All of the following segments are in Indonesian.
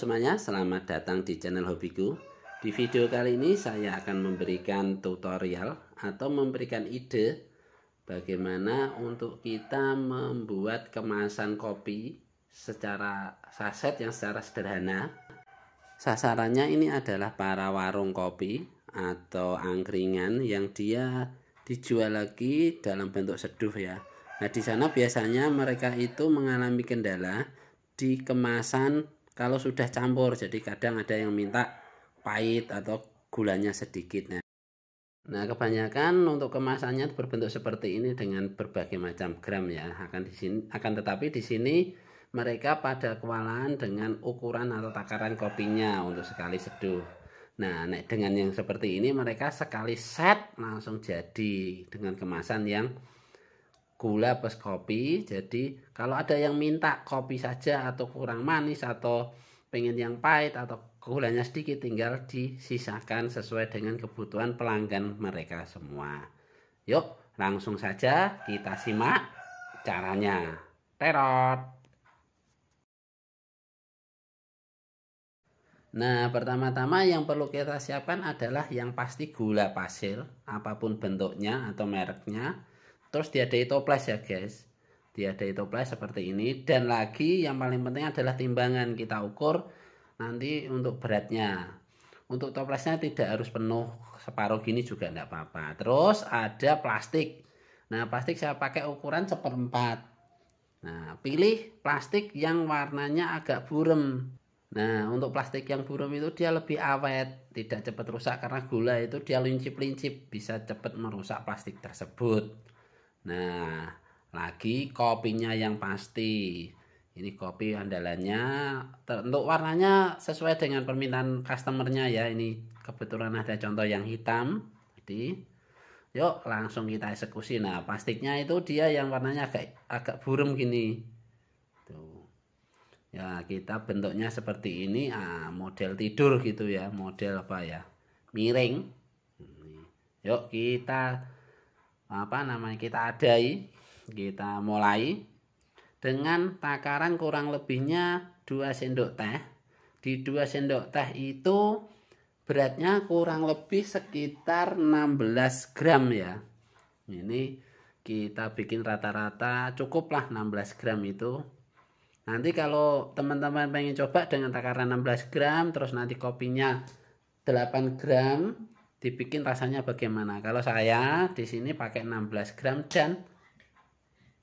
semuanya, selamat datang di channel Hobiku. Di video kali ini saya akan memberikan tutorial atau memberikan ide bagaimana untuk kita membuat kemasan kopi secara saset yang secara sederhana. Sasarannya ini adalah para warung kopi atau angkringan yang dia dijual lagi dalam bentuk seduh ya. Nah, di sana biasanya mereka itu mengalami kendala di kemasan kalau sudah campur jadi kadang ada yang minta pahit atau gulanya sedikit nah, nah kebanyakan untuk kemasannya berbentuk seperti ini dengan berbagai macam gram ya akan di sini akan tetapi di sini mereka pada kewalahan dengan ukuran atau takaran kopinya untuk sekali seduh. Nah, dengan yang seperti ini mereka sekali set langsung jadi dengan kemasan yang gula plus kopi. Jadi kalau ada yang minta kopi saja atau kurang manis atau pengen yang pahit atau gulanya sedikit tinggal disisakan sesuai dengan kebutuhan pelanggan mereka semua. Yuk langsung saja kita simak caranya. Terot. Nah, pertama-tama yang perlu kita siapkan adalah yang pasti gula pasir, apapun bentuknya atau mereknya terus dia ada toples ya guys dia ada toples seperti ini dan lagi yang paling penting adalah timbangan kita ukur nanti untuk beratnya untuk toplesnya tidak harus penuh separuh gini juga tidak apa-apa terus ada plastik nah plastik saya pakai ukuran seperempat nah pilih plastik yang warnanya agak burem nah untuk plastik yang burem itu dia lebih awet tidak cepat rusak karena gula itu dia lincip-lincip bisa cepat merusak plastik tersebut Nah, lagi kopinya yang pasti. Ini kopi andalannya. Untuk warnanya sesuai dengan permintaan customernya ya. Ini kebetulan ada contoh yang hitam. Jadi, yuk langsung kita eksekusi. Nah, plastiknya itu dia yang warnanya agak agak buram gini. Tuh. Ya, kita bentuknya seperti ini. Ah, model tidur gitu ya. Model apa ya? Miring. Yuk kita apa namanya kita adai kita mulai dengan takaran kurang lebihnya 2 sendok teh di 2 sendok teh itu beratnya kurang lebih sekitar 16 gram ya ini kita bikin rata-rata cukuplah 16 gram itu nanti kalau teman-teman pengen coba dengan takaran 16 gram terus nanti kopinya 8 gram dibikin rasanya bagaimana kalau saya di sini pakai 16 gram dan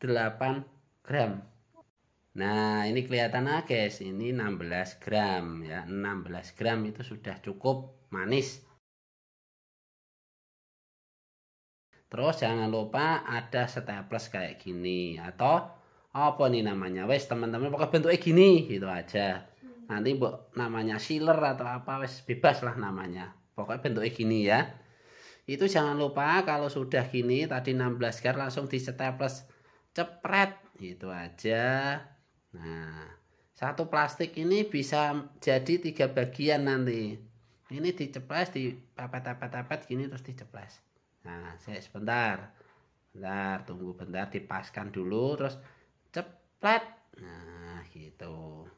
8 gram nah ini kelihatan aja guys ini 16 gram ya 16 gram itu sudah cukup manis terus jangan lupa ada staples kayak gini atau apa nih namanya wes teman-teman pokoknya bentuknya gini gitu aja nanti bu namanya sealer atau apa wes bebas lah namanya pokoknya bentuknya gini ya itu jangan lupa kalau sudah gini tadi 16 gar langsung di staples cepret itu aja nah satu plastik ini bisa jadi tiga bagian nanti ini diceples di pepet pepet pepet gini terus diceples nah saya sebentar bentar tunggu bentar dipaskan dulu terus ceplet nah gitu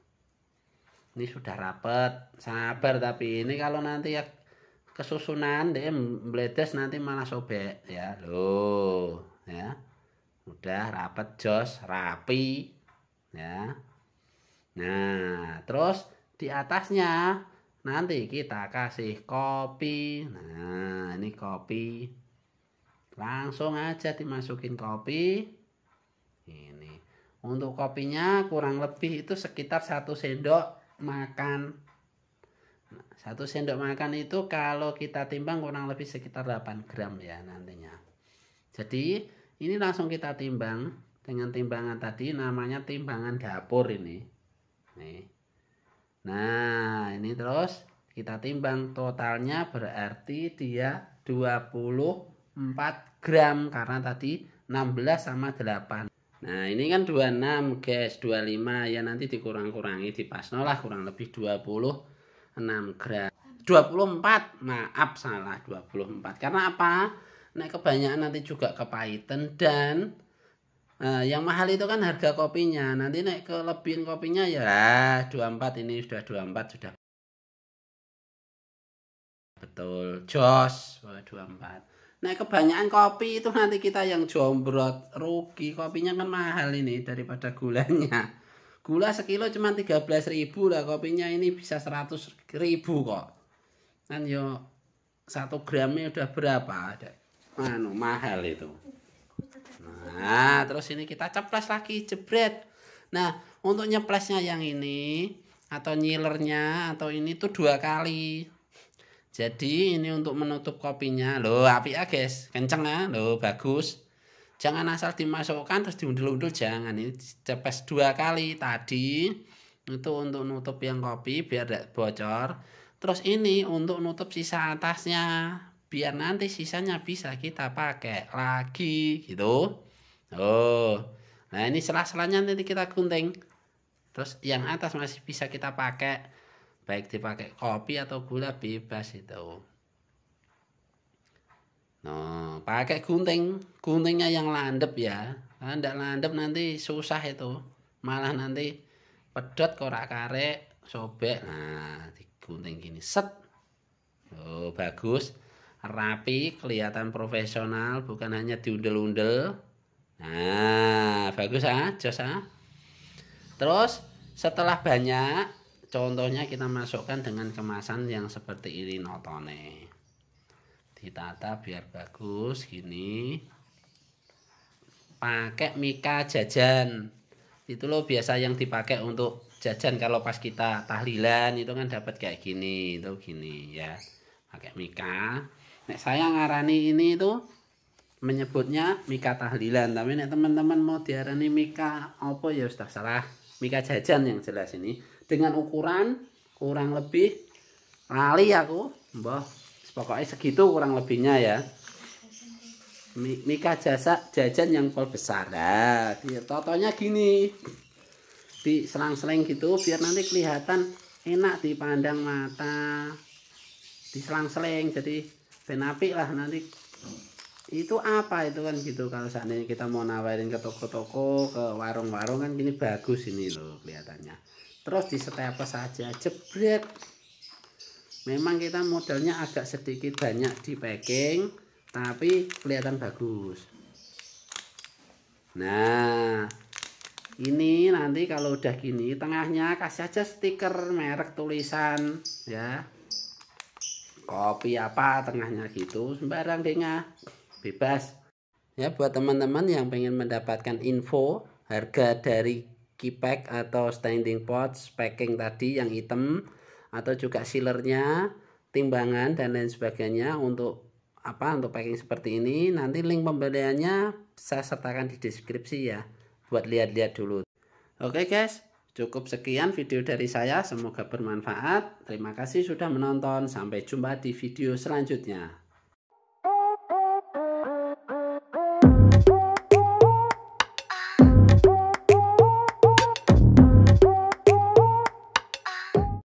ini sudah rapet sabar tapi ini kalau nanti ya kesusunan dia meledes nanti malah sobek ya loh ya udah rapat jos rapi ya nah terus di atasnya nanti kita kasih kopi nah ini kopi langsung aja dimasukin kopi ini untuk kopinya kurang lebih itu sekitar satu sendok makan satu sendok makan itu kalau kita timbang kurang lebih sekitar 8 gram ya nantinya. Jadi ini langsung kita timbang dengan timbangan tadi namanya timbangan dapur ini. Nih. Nah, ini terus kita timbang totalnya berarti dia 24 gram karena tadi 16 sama 8. Nah ini kan 26 guys 25 ya nanti dikurang-kurangi di pasno lah kurang lebih 20 6 gram 24 maaf salah 24 karena apa naik kebanyakan nanti juga kepahitan dan uh, yang mahal itu kan harga kopinya nanti naik kelebihan kopinya ya 24 ini sudah 24 sudah betul jos 24 naik kebanyakan kopi itu nanti kita yang jombrot rugi kopinya kan mahal ini daripada gulanya Gula sekilo cuma ribu lah kopinya ini bisa ribu kok. Kan yo satu gramnya udah berapa ada anu mahal itu nah terus ini kita ceplas lagi jebret nah untuk nyeplesnya yang ini atau nyilernya atau ini tuh dua kali jadi ini untuk menutup kopinya loh api ya guys kenceng ya loh bagus jangan asal dimasukkan terus diundul-undul jangan ini cepes dua kali tadi itu untuk nutup yang kopi biar tidak bocor terus ini untuk nutup sisa atasnya biar nanti sisanya bisa kita pakai lagi gitu oh nah ini selah-selahnya nanti kita gunting terus yang atas masih bisa kita pakai baik dipakai kopi atau gula bebas itu Nah, pakai gunting, guntingnya yang landep ya. Kalau ah, tidak landep nanti susah itu, malah nanti pedot korak karek, sobek. Nah, digunting gini, set. Oh, bagus, rapi, kelihatan profesional, bukan hanya diundel-undel. Nah, bagus ah, jos ah. Terus setelah banyak, contohnya kita masukkan dengan kemasan yang seperti ini notone ditata biar bagus gini pakai mika jajan itu loh biasa yang dipakai untuk jajan kalau pas kita tahlilan itu kan dapat kayak gini itu gini ya pakai mika nek saya ngarani ini itu menyebutnya mika tahlilan tapi nek teman-teman mau diarani mika apa ya sudah salah mika jajan yang jelas ini dengan ukuran kurang lebih lali aku mbah pokoknya segitu kurang lebihnya ya Mika jasa jajan yang pol besar nah, totonya gini di selang-seling gitu biar nanti kelihatan enak dipandang mata di selang-seling jadi benapi lah nanti itu apa itu kan gitu kalau seandainya kita mau nawarin ke toko-toko ke warung-warung kan gini bagus ini loh kelihatannya terus di setiap saja jebret memang kita modelnya agak sedikit banyak di packing tapi kelihatan bagus nah ini nanti kalau udah gini tengahnya kasih aja stiker merek tulisan ya kopi apa tengahnya gitu sembarang dengah bebas ya buat teman-teman yang pengen mendapatkan info harga dari kipek atau standing pots packing tadi yang hitam atau juga sealernya timbangan dan lain sebagainya untuk apa untuk packing seperti ini nanti link pembeliannya saya sertakan di deskripsi ya buat lihat-lihat dulu oke guys cukup sekian video dari saya semoga bermanfaat terima kasih sudah menonton sampai jumpa di video selanjutnya